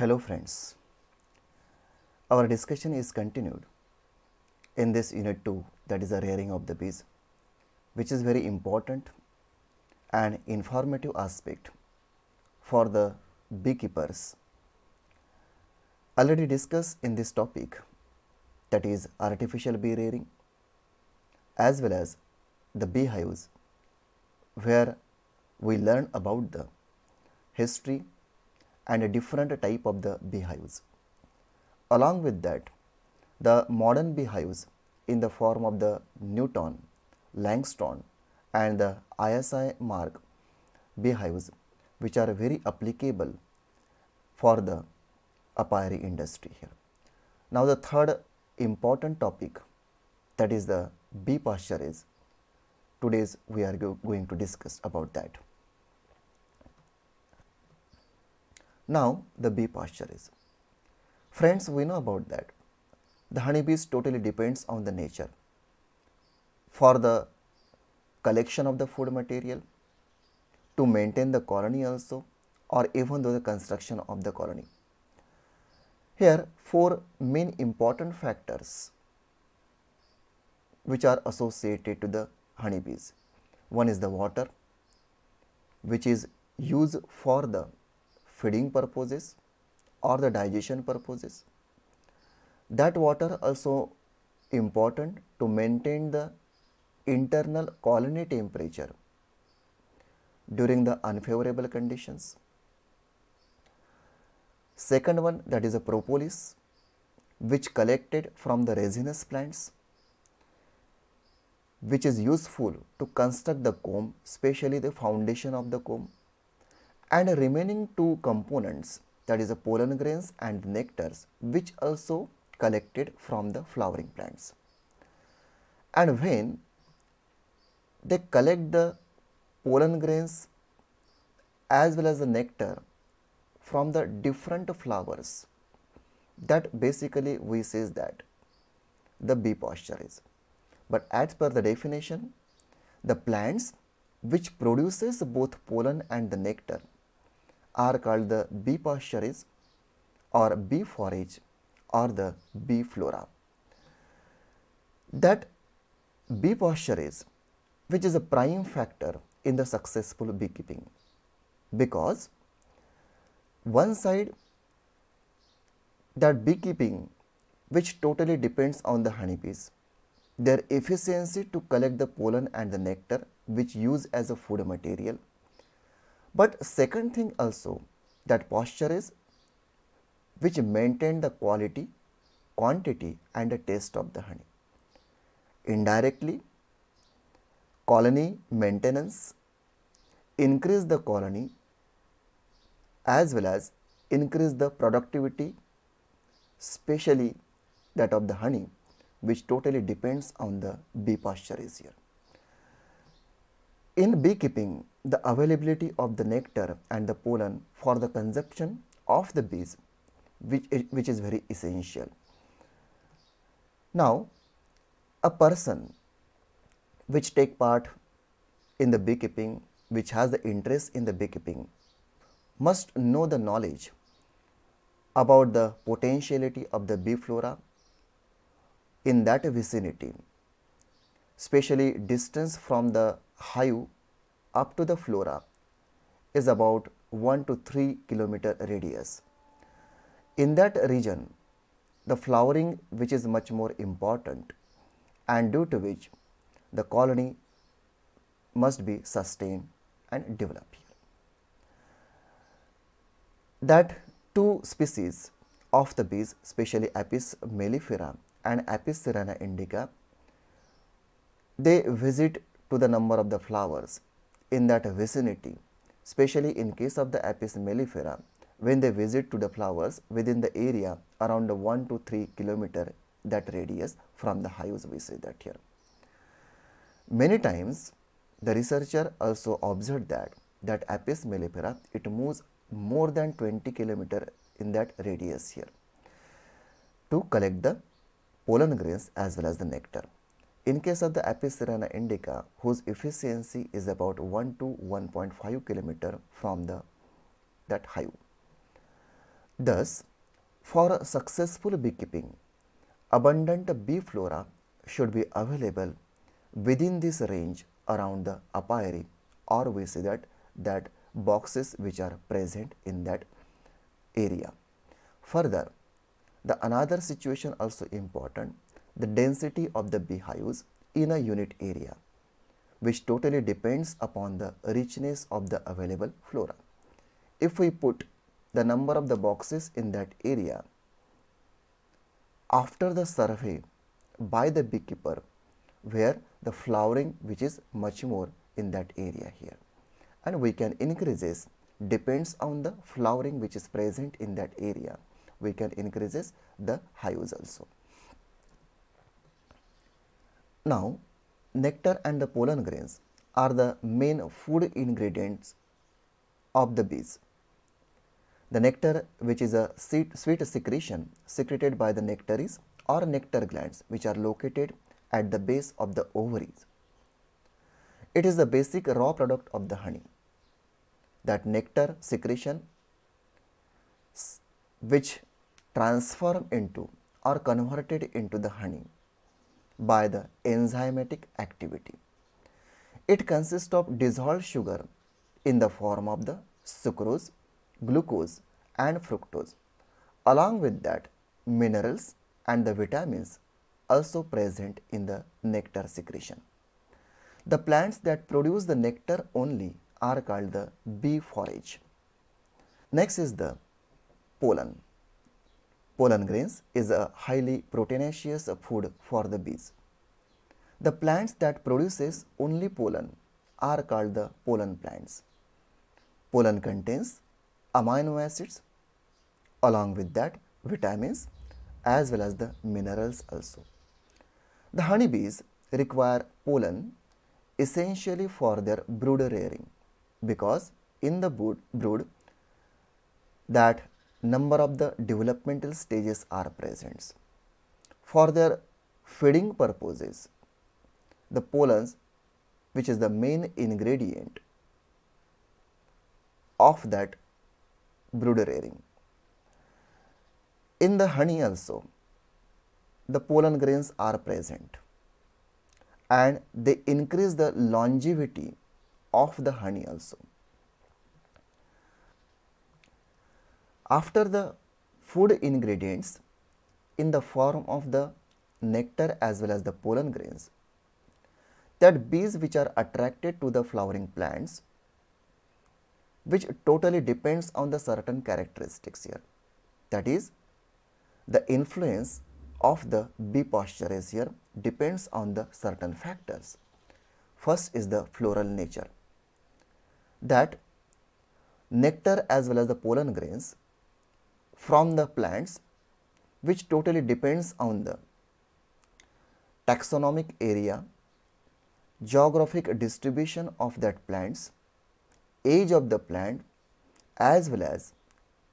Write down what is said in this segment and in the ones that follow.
Hello friends, our discussion is continued in this unit 2 that is the rearing of the bees which is very important and informative aspect for the beekeepers. Already discussed in this topic that is artificial bee rearing as well as the beehives where we learn about the history and a different type of the beehives. Along with that, the modern beehives in the form of the Newton, Langston and the ISI mark beehives which are very applicable for the apiary industry here. Now the third important topic that is the bee pasture is today's we are go going to discuss about that. Now the bee pasture is. Friends, we know about that. The honeybees totally depends on the nature for the collection of the food material, to maintain the colony also or even though the construction of the colony. Here four main important factors which are associated to the honeybees. One is the water which is used for the feeding purposes or the digestion purposes. That water also important to maintain the internal colony temperature during the unfavorable conditions. Second one that is a propolis which collected from the resinous plants which is useful to construct the comb especially the foundation of the comb and remaining two components that is the pollen grains and nectars which also collected from the flowering plants. And when they collect the pollen grains as well as the nectar from the different flowers that basically we says that the bee posture is. But as per the definition, the plants which produces both pollen and the nectar are called the bee pastures or bee forage or the bee flora. That bee pastures which is a prime factor in the successful beekeeping because one side that beekeeping which totally depends on the honeybees their efficiency to collect the pollen and the nectar which use as a food material but second thing also that posture is which maintain the quality, quantity and the taste of the honey. Indirectly, colony maintenance, increase the colony as well as increase the productivity, especially that of the honey which totally depends on the bee pasture is here. In beekeeping, the availability of the nectar and the pollen for the consumption of the bees which is, which is very essential. Now, a person which take part in the beekeeping, which has the interest in the beekeeping must know the knowledge about the potentiality of the bee flora in that vicinity, especially distance from the hive up to the flora is about 1 to 3 kilometer radius. In that region, the flowering which is much more important and due to which the colony must be sustained and developed here. That two species of the bees, especially Apis mellifera and Apis cerana indica, they visit to the number of the flowers in that vicinity, especially in case of the Apis mellifera, when they visit to the flowers within the area around the 1 to 3 kilometer that radius from the hives we say that here. Many times the researcher also observed that that Apis mellifera it moves more than 20 kilometer in that radius here to collect the pollen grains as well as the nectar. In case of the Apis cerana indica, whose efficiency is about 1 to 1.5 km from the that hive. Thus, for a successful beekeeping, abundant bee flora should be available within this range around the apiary or we see that that boxes which are present in that area. Further, the another situation also important the density of the beehives in a unit area, which totally depends upon the richness of the available flora. If we put the number of the boxes in that area, after the survey by the beekeeper, where the flowering which is much more in that area here and we can increase this depends on the flowering which is present in that area we can increase the hives also now, nectar and the pollen grains are the main food ingredients of the bees. The nectar, which is a sweet, sweet secretion secreted by the nectaries or nectar glands, which are located at the base of the ovaries. It is the basic raw product of the honey. That nectar secretion which transform into or converted into the honey by the enzymatic activity. It consists of dissolved sugar in the form of the sucrose, glucose and fructose. Along with that, minerals and the vitamins also present in the nectar secretion. The plants that produce the nectar only are called the bee forage. Next is the pollen pollen grains is a highly proteinaceous food for the bees. The plants that produces only pollen are called the pollen plants. Pollen contains amino acids along with that vitamins as well as the minerals also. The honeybees require pollen essentially for their brood rearing because in the brood, brood that number of the developmental stages are present. For their feeding purposes, the pollens, which is the main ingredient of that brooder rearing. In the honey also, the pollen grains are present and they increase the longevity of the honey also. after the food ingredients in the form of the nectar as well as the pollen grains that bees which are attracted to the flowering plants which totally depends on the certain characteristics here that is the influence of the bee posture is here depends on the certain factors first is the floral nature that nectar as well as the pollen grains from the plants which totally depends on the taxonomic area, geographic distribution of that plants, age of the plant as well as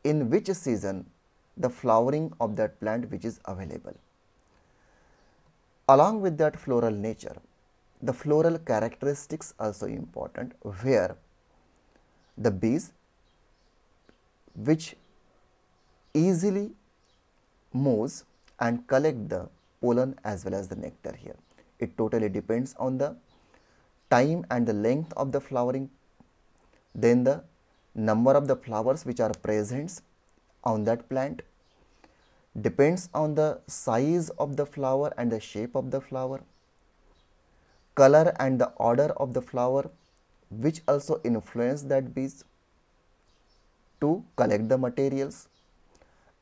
in which season the flowering of that plant which is available. Along with that floral nature, the floral characteristics also important where the bees which easily moves and collect the pollen as well as the nectar here. It totally depends on the time and the length of the flowering, then the number of the flowers which are present on that plant, depends on the size of the flower and the shape of the flower, color and the odor of the flower which also influence that bees to collect the materials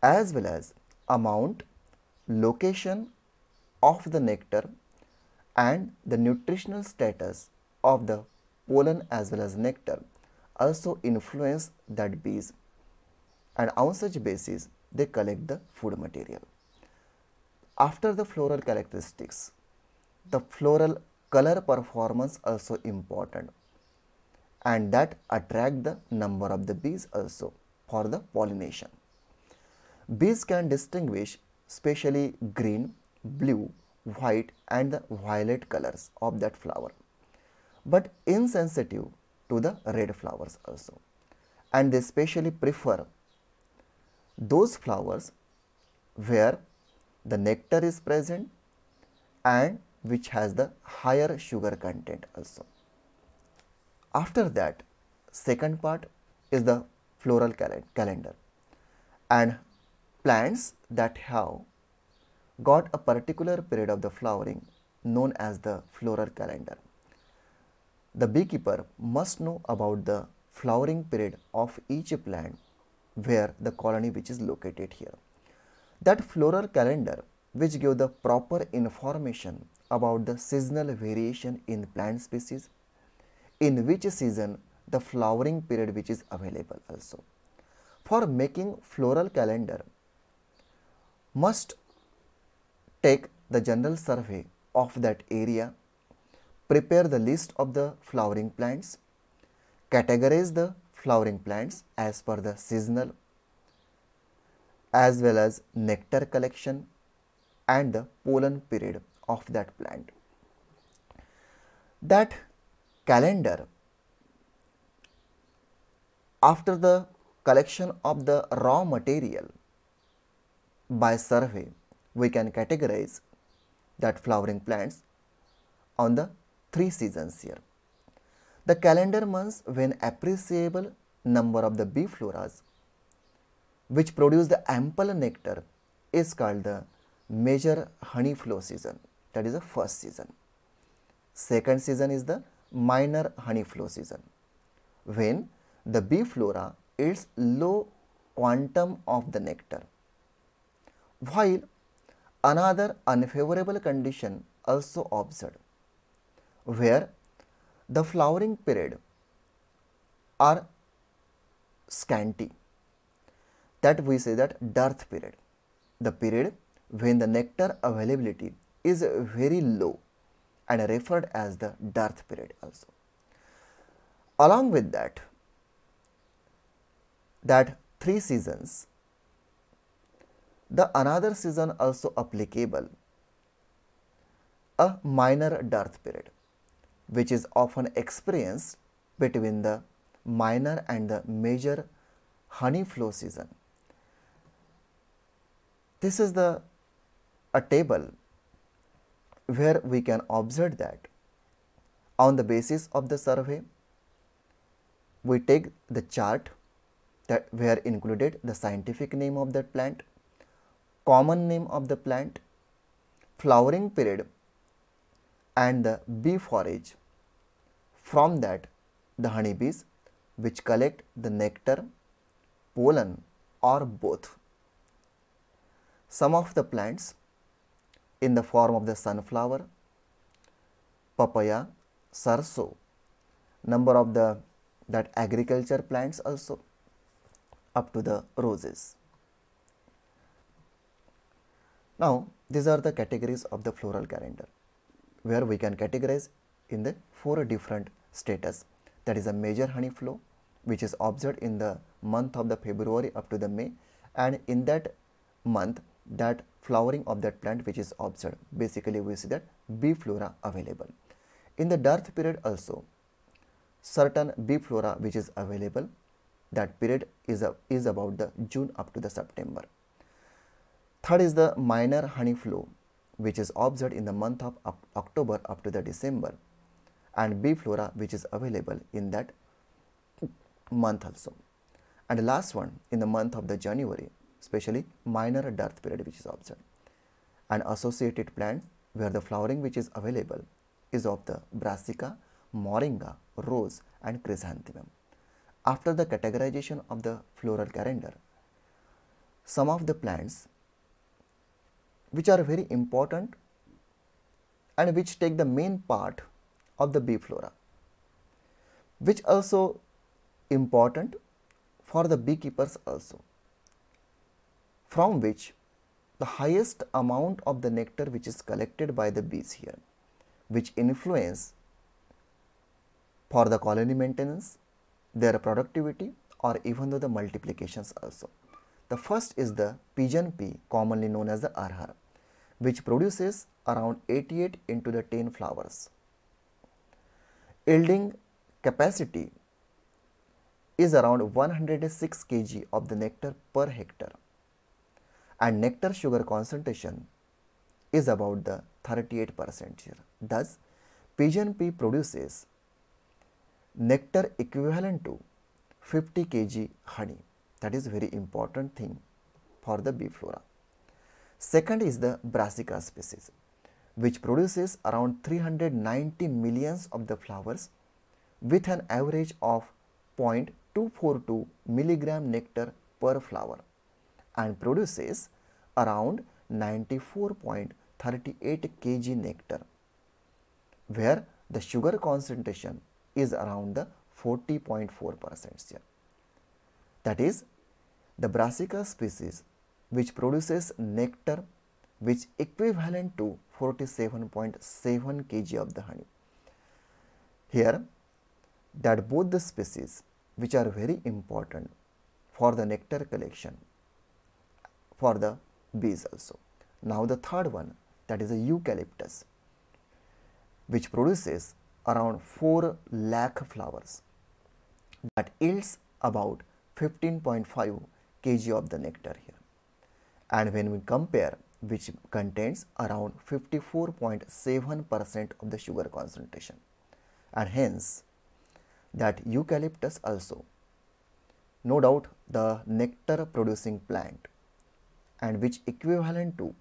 as well as amount, location of the nectar and the nutritional status of the pollen as well as nectar also influence that bees and on such basis they collect the food material. After the floral characteristics, the floral color performance also important and that attract the number of the bees also for the pollination. Bees can distinguish specially green, blue, white and the violet colors of that flower but insensitive to the red flowers also and they specially prefer those flowers where the nectar is present and which has the higher sugar content also. After that second part is the floral calendar and plants that have got a particular period of the flowering known as the floral calendar. The beekeeper must know about the flowering period of each plant where the colony which is located here. That floral calendar which give the proper information about the seasonal variation in plant species, in which season the flowering period which is available also. For making floral calendar, must take the general survey of that area, prepare the list of the flowering plants, categorize the flowering plants as per the seasonal as well as nectar collection and the pollen period of that plant. That calendar after the collection of the raw material by survey, we can categorize that flowering plants on the three seasons here. The calendar months when appreciable number of the bee floras which produce the ample nectar is called the major honey flow season that is the first season. Second season is the minor honey flow season when the bee flora yields low quantum of the nectar while another unfavorable condition also observed, where the flowering period are scanty that we say that dearth period the period when the nectar availability is very low and referred as the dearth period also along with that that three seasons the another season also applicable, a minor dearth period, which is often experienced between the minor and the major honey flow season. This is the a table where we can observe that on the basis of the survey we take the chart that were included the scientific name of that plant common name of the plant, flowering period and the bee forage. From that, the honeybees which collect the nectar, pollen or both. Some of the plants in the form of the sunflower, papaya, sarso, number of the that agriculture plants also up to the roses. Now, these are the categories of the floral calendar where we can categorize in the four different status. That is a major honey flow which is observed in the month of the February up to the May and in that month that flowering of that plant which is observed basically we see that B flora available. In the dearth period also certain B flora which is available that period is, a, is about the June up to the September. Third is the minor honey flow, which is observed in the month of October up to the December, and bee flora, which is available in that month also. And the last one in the month of the January, especially minor dearth period, which is observed, and associated plants where the flowering which is available is of the brassica, moringa, rose, and chrysanthemum. After the categorization of the floral calendar, some of the plants which are very important and which take the main part of the bee flora which also important for the beekeepers also from which the highest amount of the nectar which is collected by the bees here which influence for the colony maintenance their productivity or even though the multiplications also the first is the pigeon pea commonly known as the arhar which produces around 88 into the 10 flowers. Yielding capacity is around 106 kg of the nectar per hectare and nectar sugar concentration is about the 38 percent here. Thus, pigeon pea produces nectar equivalent to 50 kg honey. That is very important thing for the bee flora. Second is the Brassica species, which produces around 390 millions of the flowers with an average of 0.242 milligram nectar per flower and produces around 94.38 kg nectar where the sugar concentration is around the 40.4 percent here. That is the Brassica species which produces nectar which equivalent to 47.7 kg of the honey. Here that both the species which are very important for the nectar collection for the bees also. Now the third one that is a eucalyptus which produces around 4 lakh flowers that yields about 15.5 kg of the nectar here and when we compare which contains around 54.7% of the sugar concentration and hence that eucalyptus also no doubt the nectar producing plant and which equivalent to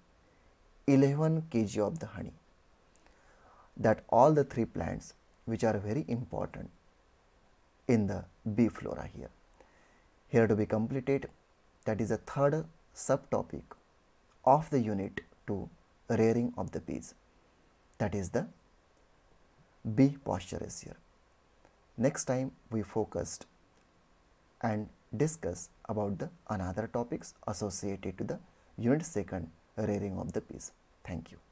11 kg of the honey that all the three plants which are very important in the bee flora here here to be completed that is the third subtopic of the unit to rearing of the bees that is the bee here. Next time we focused and discuss about the another topics associated to the unit second rearing of the bees. Thank you.